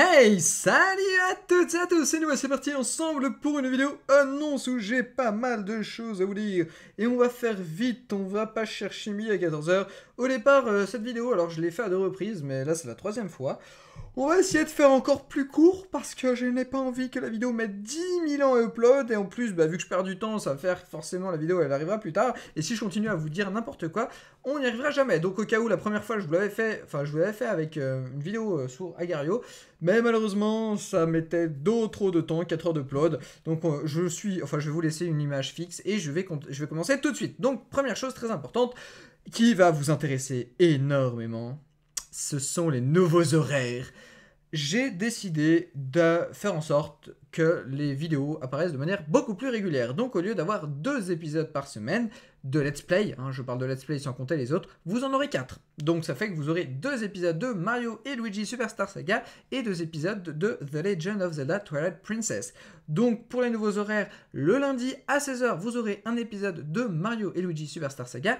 Hey, salut à toutes et à tous, c'est nous et c'est parti ensemble pour une vidéo annonce où j'ai pas mal de choses à vous dire. Et on va faire vite, on va pas chercher midi à 14h, au départ, euh, cette vidéo, alors je l'ai fait à deux reprises, mais là c'est la troisième fois. On va essayer de faire encore plus court parce que je n'ai pas envie que la vidéo mette 10 000 ans à upload. Et en plus, bah, vu que je perds du temps, ça va faire forcément la vidéo, elle arrivera plus tard. Et si je continue à vous dire n'importe quoi, on n'y arrivera jamais. Donc au cas où, la première fois, je vous l'avais fait, enfin je vous l'avais fait avec euh, une vidéo euh, sur Agario. Mais malheureusement, ça mettait d'autres trop de temps, 4 heures d'upload. Donc je suis, enfin je vais vous laisser une image fixe et je vais commencer tout de suite. Donc première chose très importante, qui va vous intéresser énormément, ce sont les nouveaux horaires. J'ai décidé de faire en sorte que les vidéos apparaissent de manière beaucoup plus régulière. Donc au lieu d'avoir deux épisodes par semaine de let's play, hein, je parle de let's play sans compter les autres, vous en aurez quatre. Donc ça fait que vous aurez deux épisodes de Mario et Luigi Superstar Saga et deux épisodes de The Legend of Zelda Twilight Princess. Donc pour les nouveaux horaires, le lundi à 16h, vous aurez un épisode de Mario et Luigi Superstar Saga.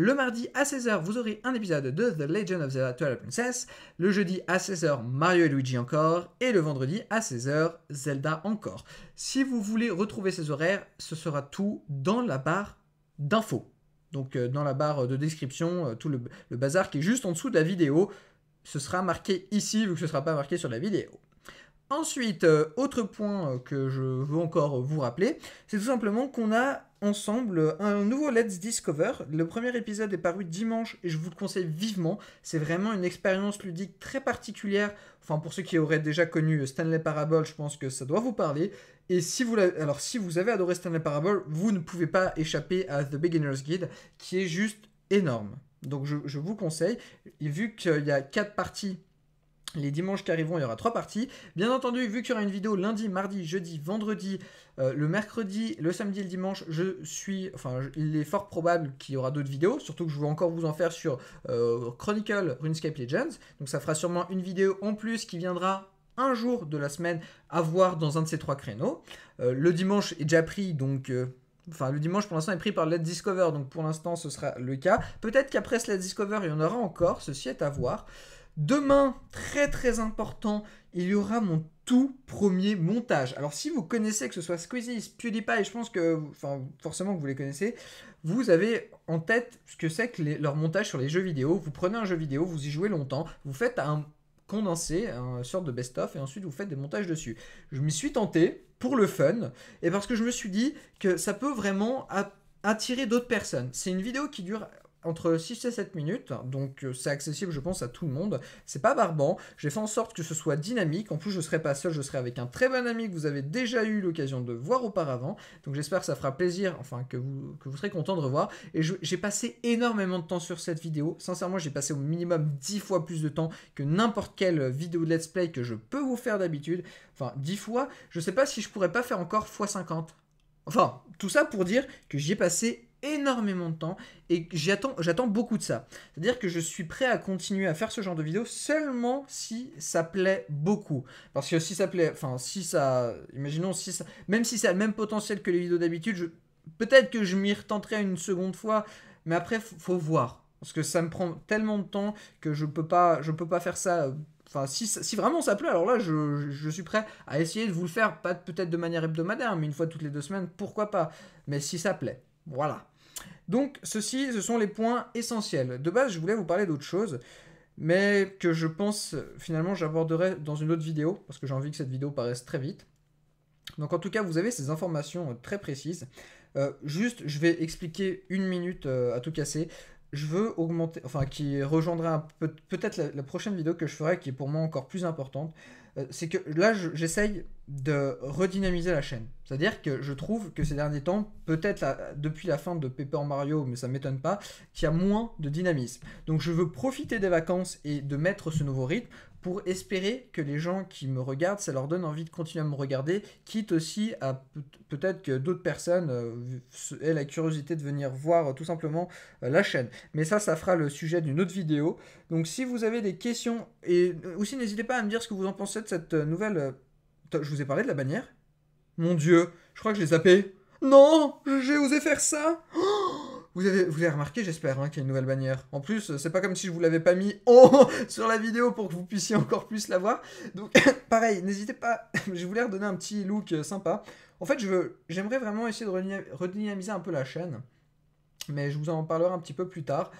Le mardi à 16h, vous aurez un épisode de The Legend of the Twilight Princess. Le jeudi à 16h, Mario et Luigi encore. Et le vendredi à 16h, Zelda encore. Si vous voulez retrouver ces horaires, ce sera tout dans la barre d'infos. Donc euh, dans la barre de description, euh, tout le, bazar qui est juste en dessous de la vidéo, ce sera marqué ici vu que ce ne sera pas marqué sur la vidéo. Ensuite, euh, autre point que je veux encore vous rappeler, c'est tout simplement qu'on a ensemble euh, un nouveau Let's Discover. Le premier épisode est paru dimanche et je vous le conseille vivement. C'est vraiment une expérience ludique très particulière. Enfin, pour ceux qui auraient déjà connu euh, Stanley Parable, je pense que ça doit vous parler. Et si vous, Alors, si vous avez adoré Stanley Parable, vous ne pouvez pas échapper à The Beginner's Guide, qui est juste énorme. Donc, je, je vous conseille. Et vu qu'il y a quatre parties les dimanches qui arriveront, il y aura trois parties. Bien entendu, vu qu'il y aura une vidéo lundi, mardi, jeudi, vendredi, euh, le mercredi, le samedi et le dimanche, je suis, enfin, il est fort probable qu'il y aura d'autres vidéos, surtout que je veux encore vous en faire sur euh, Chronicle RuneScape Legends. Donc ça fera sûrement une vidéo en plus qui viendra un jour de la semaine à voir dans un de ces trois créneaux. Euh, le dimanche est déjà pris, donc enfin le dimanche pour l'instant est pris par Let's Discover, donc pour l'instant ce sera le cas. Peut-être qu'après ce Let's Discover il y en aura encore, ceci est à voir. Demain, très très important, il y aura mon tout premier montage. Alors si vous connaissez que ce soit Squeezie, PewDiePie, je pense que, forcément que vous les connaissez, vous avez en tête ce que c'est que leur montage sur les jeux vidéo. Vous prenez un jeu vidéo, vous y jouez longtemps, vous faites un condensé, une sorte de best-of, et ensuite vous faites des montages dessus. Je m'y suis tenté pour le fun, et parce que je me suis dit que ça peut vraiment attirer d'autres personnes. C'est une vidéo qui dure entre 6 et 7 minutes, donc euh, c'est accessible je pense à tout le monde, c'est pas barbant, j'ai fait en sorte que ce soit dynamique, en plus je serai pas seul, je serai avec un très bon ami que vous avez déjà eu l'occasion de voir auparavant, donc j'espère que ça fera plaisir, enfin que vous, que vous serez content de revoir, et j'ai passé énormément de temps sur cette vidéo, sincèrement j'ai passé au minimum 10 fois plus de temps que n'importe quelle vidéo de let's play que je peux vous faire d'habitude, enfin 10 fois, je sais pas si je pourrais pas faire encore x50, enfin tout ça pour dire que j'y ai passé énormément de temps et j'attends, j'attends beaucoup de ça. C'est-à-dire que je suis prêt à continuer à faire ce genre de vidéos seulement si ça plaît beaucoup. Parce que si ça plaît, enfin si ça, imaginons si même si ça a le même potentiel que les vidéos d'habitude, peut-être que je m'y retenterai une seconde fois, mais après faut, voir. Parce que ça me prend tellement de temps que je peux pas, je peux pas faire ça. Euh, enfin, si, si, vraiment ça plaît, alors là, je, suis prêt à essayer de vous le faire, peut-être de manière hebdomadaire, mais une fois toutes les deux semaines, pourquoi pas. Mais si ça plaît. Voilà. Donc, ceci, ce sont les points essentiels. De base, je voulais vous parler d'autre chose, mais que je pense, finalement, j'aborderai dans une autre vidéo, parce que j'ai envie que cette vidéo paraisse très vite. Donc, en tout cas, vous avez ces informations euh, très précises. Euh, juste, je vais expliquer une minute euh, à tout casser. Je veux augmenter, enfin, qui rejoindra peut-être la, prochaine vidéo que je ferai, qui est pour moi encore plus importante. Euh, c'est que là, j'essaye de redynamiser la chaîne. C'est-à-dire que je trouve que ces derniers temps, peut-être depuis la fin de Paper Mario, mais ça m'étonne pas, qu'il y a moins de dynamisme. Donc je veux profiter des vacances et de mettre ce nouveau rythme pour espérer que les gens qui me regardent, ça leur donne envie de continuer à me regarder, quitte aussi à peut-être que d'autres personnes euh, aient la curiosité de venir voir euh, tout simplement la chaîne. Mais ça, ça fera le sujet d'une autre vidéo. Donc si vous avez des questions, et aussi n'hésitez pas à me dire ce que vous en pensez cette euh, nouvelle. Euh, je vous ai parlé de la bannière Mon dieu, je crois que je l'ai zappé. Non J'ai osé faire ça vous avez, vous avez remarqué, j'espère, hein, qu'il y a une nouvelle bannière. En plus, euh, c'est pas comme si je vous l'avais pas mis sur la vidéo pour que vous puissiez encore plus la voir. Donc, pareil, n'hésitez pas. je voulais redonner un petit look sympa. En fait, je veux, j'aimerais vraiment essayer de redynamiser un peu la chaîne. Mais je vous en parlerai un petit peu plus tard.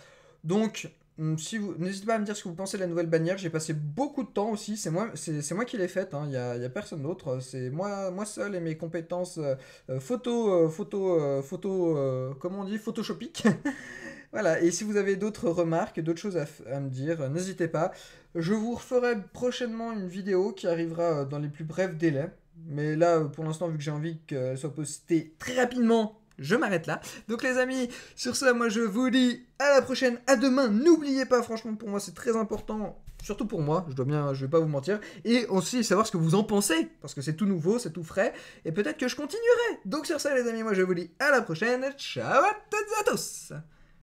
Donc, Mm, si vous n'hésitez pas à me dire ce que vous pensez de la nouvelle bannière. J'ai passé beaucoup de temps aussi. C'est moi, c'est moi qui l'ai faite. Hein. Il n'y a, personne d'autre. C'est moi, moi seul et mes compétences euh, euh, photo, euh, photo, photo, comment on dit, photoshopique. voilà. Et si vous avez d'autres remarques, d'autres choses à, à, me dire, n'hésitez pas. Je vous referai prochainement une vidéo qui arrivera dans les plus brefs délais. Mais là, pour l'instant, vu que j'ai envie qu'elle soit postée très rapidement, je m'arrête là. Donc les amis, sur ça, moi je vous dis à la prochaine, à demain. N'oubliez pas, franchement, pour moi c'est très important. Surtout pour moi, je dois bien, je vais pas vous mentir, et aussi savoir ce que vous en pensez, parce que c'est tout nouveau, c'est tout frais, et peut-être que je continuerai. Donc sur ça, les amis, moi je vous dis à la prochaine, ciao à toutes et à tous.